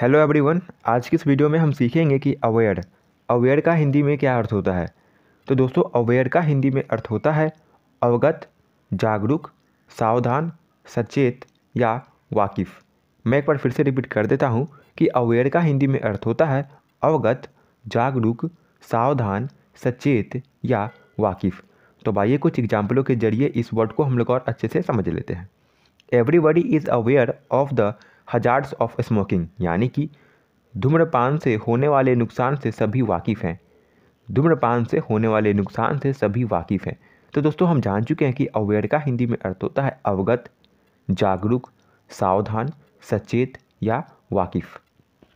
hello everyone आज की इस वीडियो में हम सीखेंगे कि अवेयर अवेयर का हिंदी में क्या अर्थ होता है तो दोस्तों अवेयर का हिंदी में अर्थ होता है अवगत जागरूक सावधान सचेत या वाकिफ़ मैं एक बार फिर से रिपीट कर देता हूँ कि अवेयर का हिंदी में अर्थ होता है अवगत जागरूक सावधान सचेत या वाकिफ़ तो भाइये कुछ एग्जाम्पलों के जरिए इस वर्ड को हम लोग और अच्छे से समझ लेते हैं everybody is aware of the hazards of smoking यानी कि धूम्रपान से होने वाले नुकसान से सभी वाकिफ़ हैं धूम्रपान से होने वाले नुकसान से सभी वाकिफ़ हैं तो दोस्तों हम जान चुके हैं कि अवेयर का हिंदी में अर्थ होता है अवगत जागरूक सावधान सचेत या वाकिफ़